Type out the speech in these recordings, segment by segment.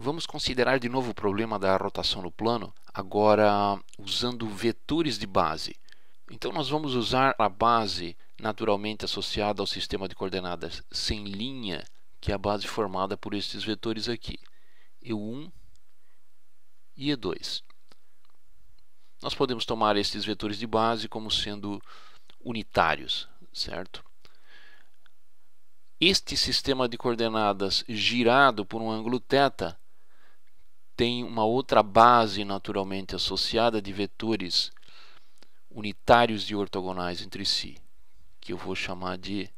Vamos considerar de novo o problema da rotação no plano, agora usando vetores de base. Então nós vamos usar a base naturalmente associada ao sistema de coordenadas sem linha, que é a base formada por estes vetores aqui, E1 e E2. Nós podemos tomar estes vetores de base como sendo unitários, certo? Este sistema de coordenadas girado por um ângulo θ tem uma outra base naturalmente associada de vetores unitários e ortogonais entre si, que eu vou chamar de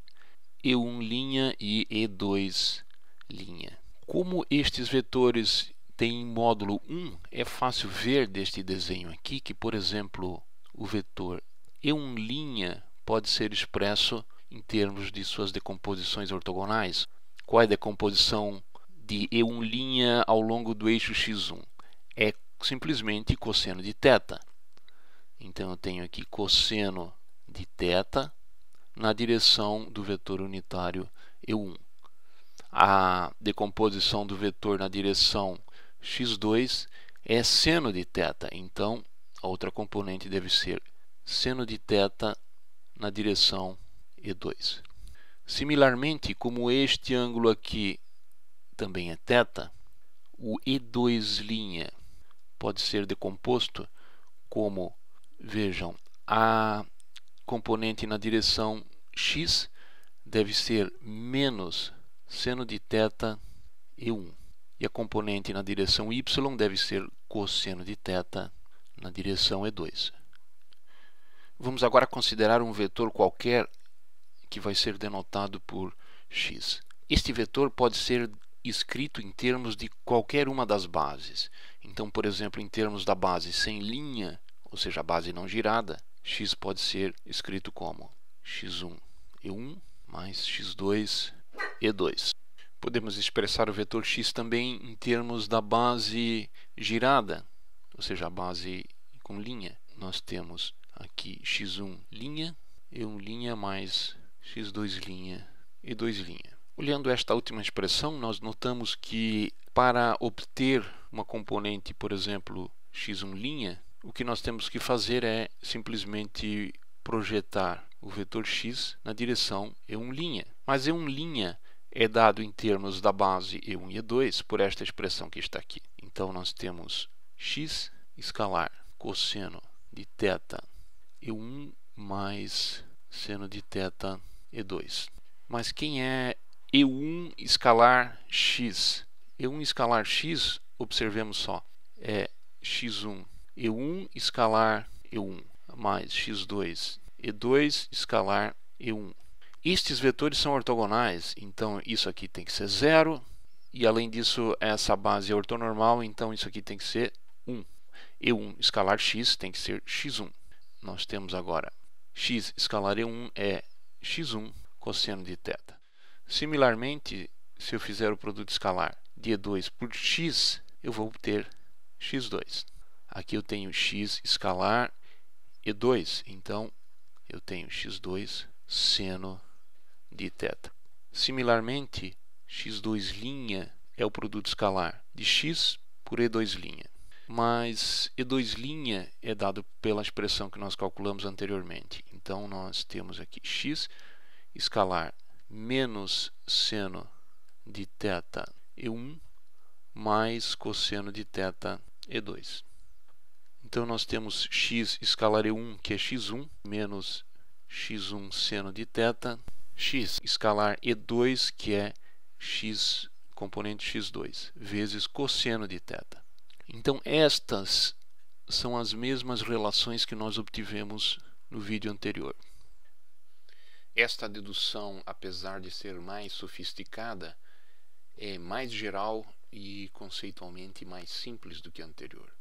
E1' linha e E2'. Linha. Como estes vetores têm módulo 1, é fácil ver deste desenho aqui que, por exemplo, o vetor E1' linha pode ser expresso em termos de suas decomposições ortogonais. Qual é a decomposição de E1' linha ao longo do eixo x1 é simplesmente cosseno de θ. Então eu tenho aqui cosseno de θ na direção do vetor unitário E1. A decomposição do vetor na direção x2 é seno de θ, então a outra componente deve ser seno de θ na direção E2. Similarmente, como este ângulo aqui também é θ, o E2' pode ser decomposto como, vejam, a componente na direção x deve ser menos seno de θ E1. E a componente na direção y deve ser cosseno de θ na direção E2. Vamos agora considerar um vetor qualquer que vai ser denotado por x. Este vetor pode ser escrito em termos de qualquer uma das bases. Então, por exemplo, em termos da base sem linha, ou seja, a base não girada, x pode ser escrito como x1 e1 mais x2 e2. Podemos expressar o vetor x também em termos da base girada, ou seja, a base com linha. Nós temos aqui x1 linha, e1 linha mais x2 linha e 2 linha. Olhando esta última expressão, nós notamos que para obter uma componente, por exemplo, x1', o que nós temos que fazer é simplesmente projetar o vetor x na direção e1'. Mas e1' é dado em termos da base e1 e e2 por esta expressão que está aqui. Então nós temos x escalar cosseno de θ e1 mais seno de θ e2. Mas quem é e1 escalar x. E1 escalar x, observemos só, é x1. E1 escalar E1 mais x2. E2 escalar E1. Estes vetores são ortogonais, então isso aqui tem que ser zero. E além disso, essa base é ortonormal, então isso aqui tem que ser 1. E1 escalar x tem que ser x1. Nós temos agora x escalar E1 é x1 cosseno de θ. Similarmente, se eu fizer o produto escalar de E2 por x, eu vou obter x2. Aqui eu tenho x escalar E2, então eu tenho x2 seno de θ. Similarmente, x2' linha é o produto escalar de x por E2'. linha, Mas E2' linha é dado pela expressão que nós calculamos anteriormente. Então, nós temos aqui x escalar menos seno de teta E1 mais cosseno de teta E2. Então nós temos x escalar E1, que é x1, menos x1 seno de teta, x escalar E2, que é x componente x2, vezes cosseno de teta. Então estas são as mesmas relações que nós obtivemos no vídeo anterior. Esta dedução, apesar de ser mais sofisticada, é mais geral e conceitualmente mais simples do que a anterior.